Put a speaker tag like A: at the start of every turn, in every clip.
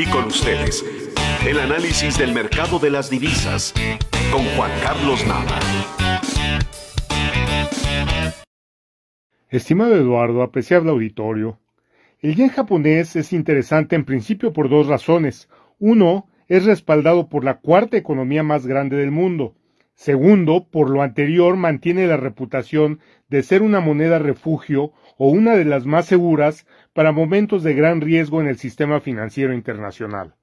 A: y con ustedes el análisis del mercado de las divisas con Juan Carlos Nava. Estimado Eduardo, apreciable auditorio, el yen japonés es interesante en principio por dos razones. Uno, es respaldado por la cuarta economía más grande del mundo, Segundo, por lo anterior mantiene la reputación de ser una moneda refugio o una de las más seguras para momentos de gran riesgo en el sistema financiero internacional.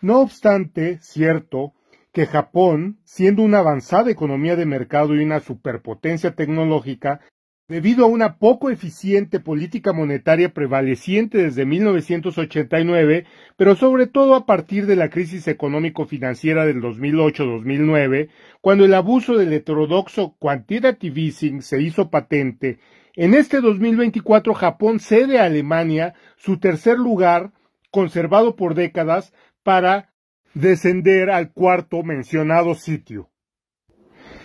A: No obstante, cierto, que Japón, siendo una avanzada economía de mercado y una superpotencia tecnológica, Debido a una poco eficiente política monetaria prevaleciente desde 1989, pero sobre todo a partir de la crisis económico-financiera del 2008-2009, cuando el abuso del heterodoxo quantitative easing se hizo patente, en este 2024 Japón cede a Alemania su tercer lugar, conservado por décadas, para descender al cuarto mencionado sitio.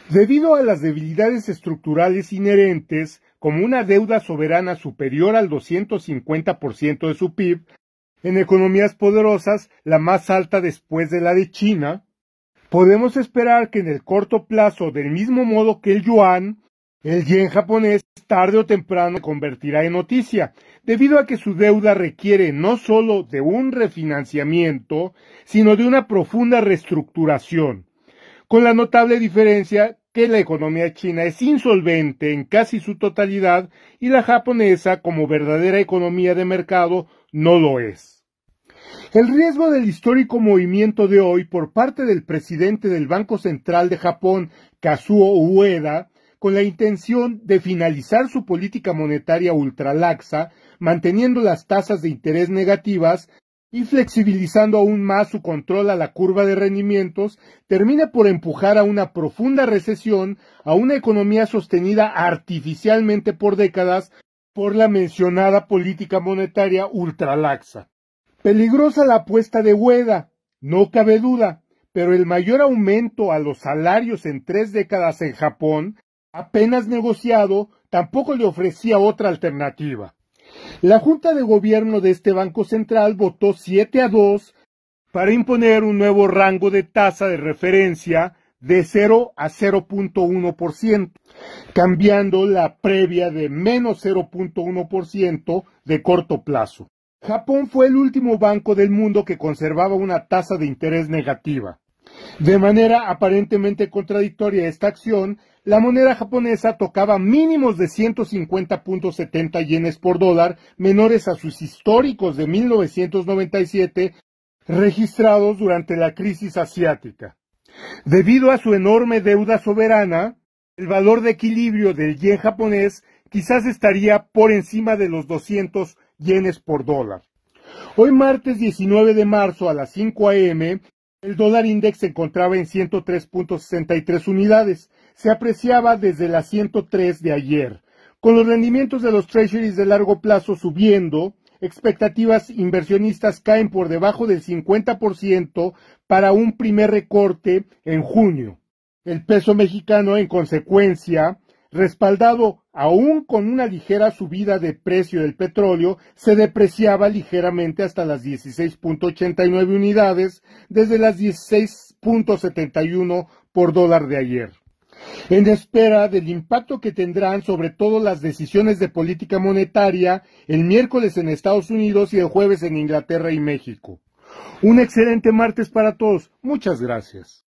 A: Debido a las debilidades estructurales inherentes, como una deuda soberana superior al 250% de su PIB, en economías poderosas, la más alta después de la de China, podemos esperar que en el corto plazo, del mismo modo que el yuan, el yen japonés tarde o temprano se convertirá en noticia, debido a que su deuda requiere no sólo de un refinanciamiento, sino de una profunda reestructuración, con la notable diferencia que la economía china es insolvente en casi su totalidad y la japonesa, como verdadera economía de mercado, no lo es. El riesgo del histórico movimiento de hoy por parte del presidente del Banco Central de Japón, Kazuo Ueda, con la intención de finalizar su política monetaria ultralaxa, manteniendo las tasas de interés negativas, y flexibilizando aún más su control a la curva de rendimientos, termina por empujar a una profunda recesión a una economía sostenida artificialmente por décadas por la mencionada política monetaria ultralaxa. Peligrosa la apuesta de Hueda, no cabe duda, pero el mayor aumento a los salarios en tres décadas en Japón, apenas negociado, tampoco le ofrecía otra alternativa. La Junta de Gobierno de este Banco Central votó 7 a 2 para imponer un nuevo rango de tasa de referencia de 0 a 0.1%, cambiando la previa de menos 0.1% de corto plazo. Japón fue el último banco del mundo que conservaba una tasa de interés negativa. De manera aparentemente contradictoria esta acción, la moneda japonesa tocaba mínimos de 150.70 yenes por dólar, menores a sus históricos de 1997 registrados durante la crisis asiática. Debido a su enorme deuda soberana, el valor de equilibrio del yen japonés quizás estaría por encima de los 200 yenes por dólar. Hoy martes 19 de marzo a las 5 a.m., el dólar index se encontraba en 103.63 unidades. Se apreciaba desde las 103 de ayer. Con los rendimientos de los treasuries de largo plazo subiendo, expectativas inversionistas caen por debajo del 50% para un primer recorte en junio. El peso mexicano, en consecuencia, respaldado aún con una ligera subida de precio del petróleo, se depreciaba ligeramente hasta las 16.89 unidades desde las 16.71 por dólar de ayer. En espera del impacto que tendrán sobre todo las decisiones de política monetaria el miércoles en Estados Unidos y el jueves en Inglaterra y México. Un excelente martes para todos. Muchas gracias.